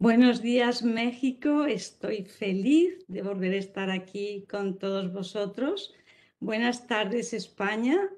Buenos días México, estoy feliz de volver a estar aquí con todos vosotros. Buenas tardes España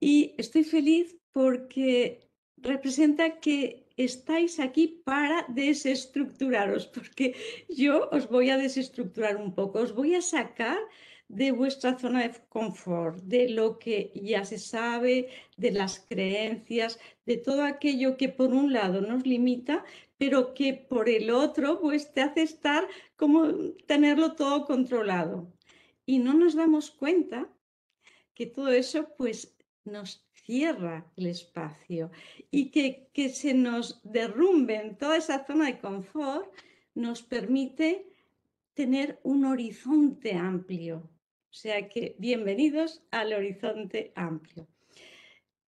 y estoy feliz porque representa que estáis aquí para desestructuraros, porque yo os voy a desestructurar un poco, os voy a sacar de vuestra zona de confort, de lo que ya se sabe, de las creencias, de todo aquello que por un lado nos limita, pero que por el otro pues te hace estar como tenerlo todo controlado. Y no nos damos cuenta que todo eso pues nos cierra el espacio y que, que se nos derrumbe en toda esa zona de confort nos permite tener un horizonte amplio. O sea que bienvenidos al horizonte amplio.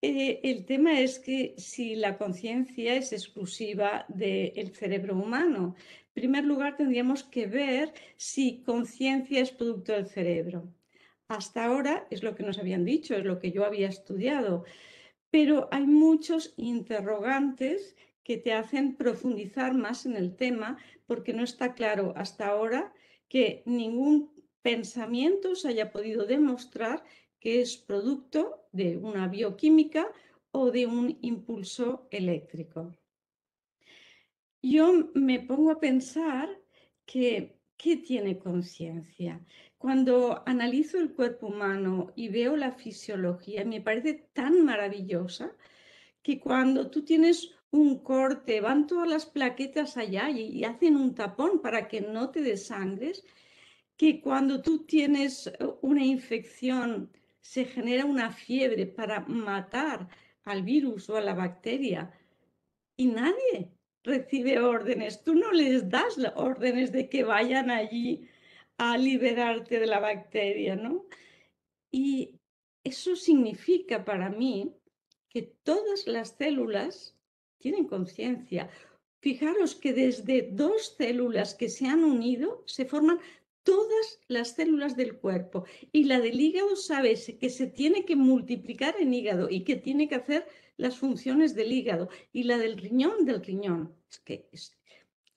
Eh, el tema es que si la conciencia es exclusiva del cerebro humano, en primer lugar tendríamos que ver si conciencia es producto del cerebro. Hasta ahora es lo que nos habían dicho, es lo que yo había estudiado, pero hay muchos interrogantes que te hacen profundizar más en el tema porque no está claro hasta ahora que ningún pensamiento se haya podido demostrar que es producto de una bioquímica o de un impulso eléctrico. Yo me pongo a pensar que, ¿qué tiene conciencia? Cuando analizo el cuerpo humano y veo la fisiología, me parece tan maravillosa que cuando tú tienes un corte, van todas las plaquetas allá y, hacen un tapón para que no te desangres, que cuando tú tienes eh, una infección se genera una fiebre para matar al virus o a la bacteria y nadie recibe órdenes. Tú no les das órdenes de que vayan allí a liberarte de la bacteria, ¿no? Y eso significa para mí que todas las células tienen conciencia. Fijaros que desde dos células que se han unido se forman todas las células del cuerpo. Y la del hígado sabe que se tiene que multiplicar en hígado y que tiene que hacer las funciones del hígado. Y la del riñón, del riñón. Es que es,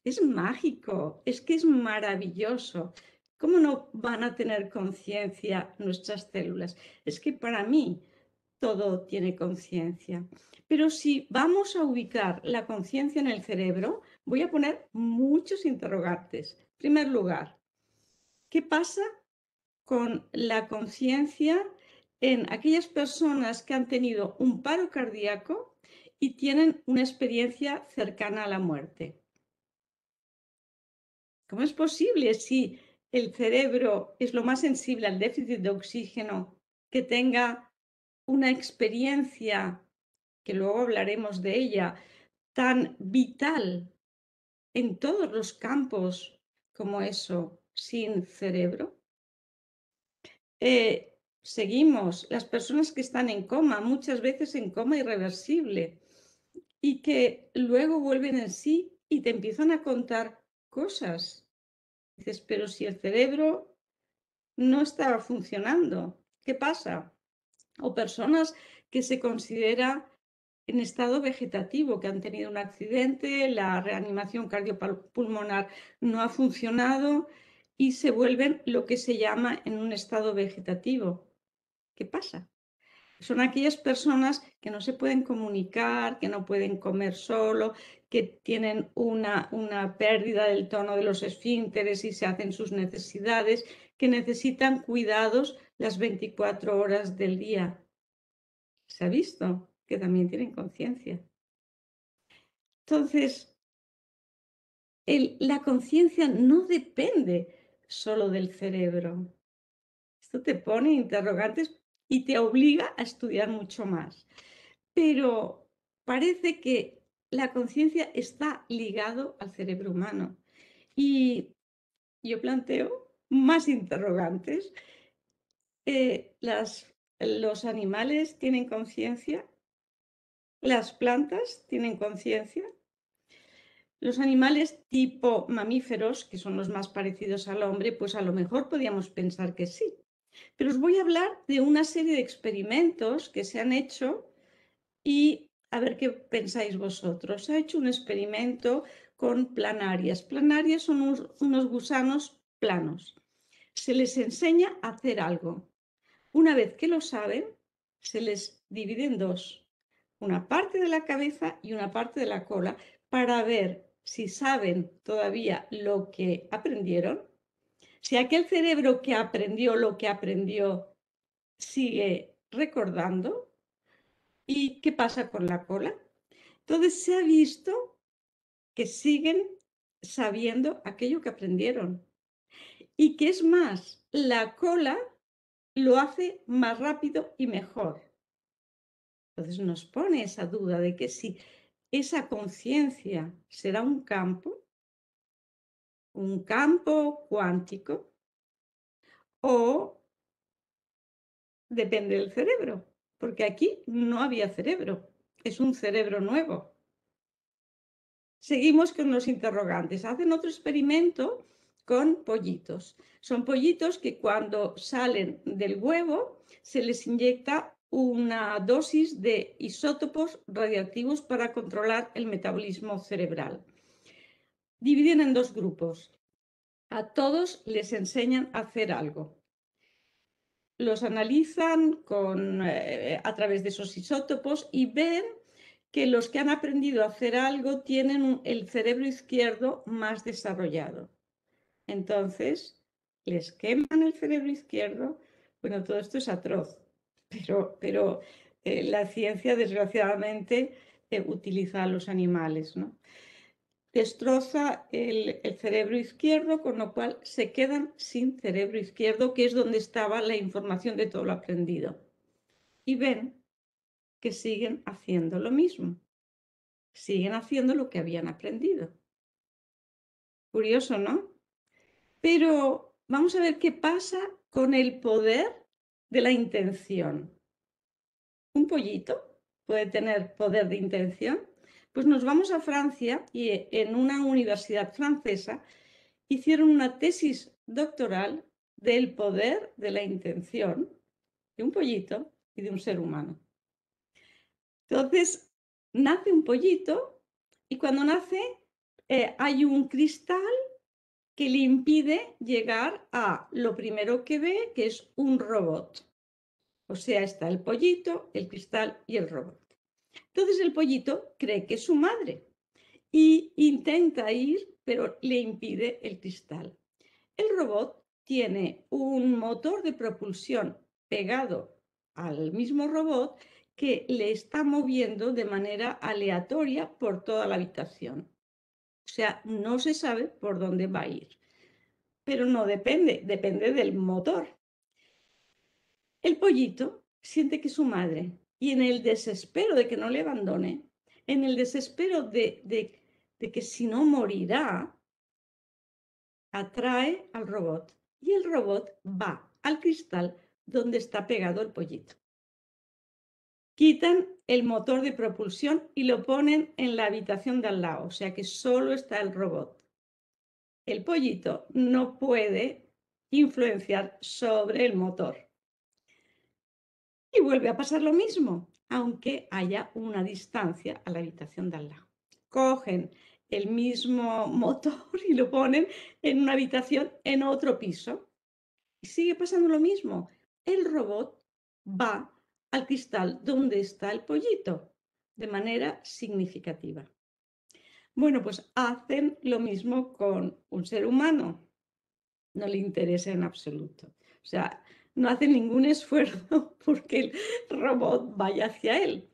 es mágico, es que es maravilloso. ¿Cómo no van a tener conciencia nuestras células? Es que para mí todo tiene conciencia. Pero si vamos a ubicar la conciencia en el cerebro, voy a poner muchos interrogantes. En primer lugar, ¿Qué pasa con la conciencia en aquellas personas que han tenido un paro cardíaco y tienen una experiencia cercana a la muerte? ¿Cómo es posible si el cerebro es lo más sensible al déficit de oxígeno que tenga una experiencia, que luego hablaremos de ella, tan vital en todos los campos como eso, sin cerebro. Eh, seguimos, las personas que están en coma, muchas veces en coma irreversible, y que luego vuelven en sí y te empiezan a contar cosas. Dices, pero si el cerebro no está funcionando, ¿qué pasa? O personas que se considera en estado vegetativo, que han tenido un accidente, la reanimación cardiopulmonar no ha funcionado y se vuelven lo que se llama en un estado vegetativo. ¿Qué pasa? Son aquellas personas que no se pueden comunicar, que no pueden comer solo, que tienen una, pérdida del tono de los esfínteres y se hacen sus necesidades, que necesitan cuidados las 24 horas del día. Se ha visto que también tienen conciencia. Entonces, la conciencia no depende solo del cerebro. Esto te pone interrogantes y te obliga a estudiar mucho más. Pero parece que la conciencia está ligado al cerebro humano. Y yo planteo más interrogantes. Eh, ¿Los animales tienen conciencia? ¿Las plantas tienen conciencia? Los animales tipo mamíferos, que son los más parecidos al hombre, pues a lo mejor podíamos pensar que sí. Pero os voy a hablar de una serie de experimentos que se han hecho y a ver qué pensáis vosotros. Se ha hecho un experimento con planarias. Planarias son unos gusanos planos. Se les enseña a hacer algo. Una vez que lo saben, se les divide en dos, una parte de la cabeza y una parte de la cola, para ver si saben todavía lo que aprendieron, si aquel cerebro que aprendió lo que aprendió sigue recordando, ¿y qué pasa con la cola? Entonces se ha visto que siguen sabiendo aquello que aprendieron. Y que es más, la cola lo hace más rápido y mejor. Entonces nos pone esa duda de que si esa conciencia será un campo, un campo cuántico, o depende del cerebro, porque aquí no había cerebro, es un cerebro nuevo. Seguimos con los interrogantes. Hacen otro experimento con pollitos. Son pollitos que cuando salen del huevo se les inyecta una dosis de isótopos radiactivos para controlar el metabolismo cerebral. Dividen en dos grupos. A todos les enseñan a hacer algo. Los analizan con, eh, a través de esos isótopos y ven que los que han aprendido a hacer algo tienen el cerebro izquierdo más desarrollado. Entonces, les queman el cerebro izquierdo. Bueno, todo esto es atroz pero, eh, la ciencia desgraciadamente eh, utiliza a los animales. ¿no? Destroza el, el, cerebro izquierdo, con lo cual se quedan sin cerebro izquierdo, que es donde estaba la información de todo lo aprendido. Y ven que siguen haciendo lo mismo, siguen haciendo lo que habían aprendido. Curioso, ¿no? Pero vamos a ver qué pasa con el poder de la intención. Un pollito puede tener poder de intención. Pues nos vamos a Francia y eh, en una universidad francesa hicieron una tesis doctoral del poder de la intención de un pollito y de un ser humano. Entonces, nace un pollito y cuando nace eh, hay un cristal que le impide llegar a lo primero que ve, que es un robot. O sea, está el pollito, el cristal y el robot. Entonces el pollito cree que es su madre y intenta ir, pero le impide el cristal. El robot tiene un motor de propulsión pegado al mismo robot que le está moviendo de manera aleatoria por toda la habitación. O sea, no se sabe por dónde va a ir. Pero no depende, depende del motor. El pollito siente que su madre, y en el desespero de que no le abandone, en el desespero de, de que si no morirá, atrae al robot y el robot va al cristal donde está pegado el pollito quitan el motor de propulsión y lo ponen en la habitación de al lado, o sea que solo está el robot. El pollito no puede influenciar sobre el motor. Y vuelve a pasar lo mismo, aunque haya una distancia a la habitación de al lado. Cogen el mismo motor y lo ponen en una habitación en otro piso. Y sigue pasando lo mismo. El robot va al cristal ¿dónde está el pollito de manera significativa. Bueno, pues hacen lo mismo con un ser humano. No le interesa en absoluto. O sea, no hace ningún esfuerzo porque el robot vaya hacia él.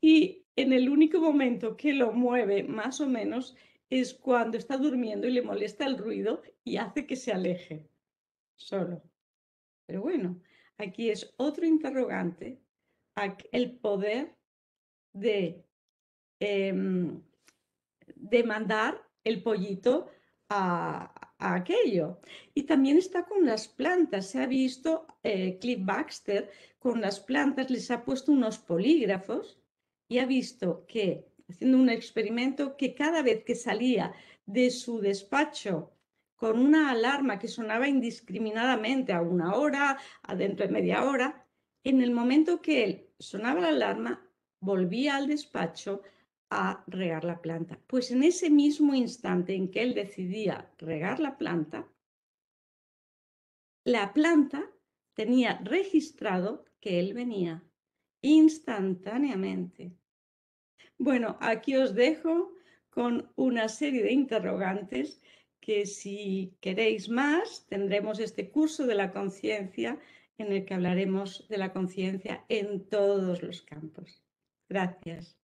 Y en el único momento que lo mueve, más o menos, es cuando está durmiendo y le molesta el ruido y hace que se aleje solo. Pero bueno, aquí es otro interrogante el poder de em, mandar el pollito a, aquello. Y también está con las plantas. Se ha visto eh, Cliff Baxter con las plantas, les ha puesto unos polígrafos y ha visto que, haciendo un experimento, que cada vez que salía de su despacho con una alarma que sonaba indiscriminadamente a una hora, adentro de media hora, en el momento que él sonaba la alarma, volvía al despacho a regar la planta. Pues en ese mismo instante en que él decidía regar la planta, la planta tenía registrado que él venía instantáneamente. Bueno, aquí os dejo con una serie de interrogantes que si queréis más tendremos este curso de la conciencia en el que hablaremos de la conciencia en todos los campos. Gracias.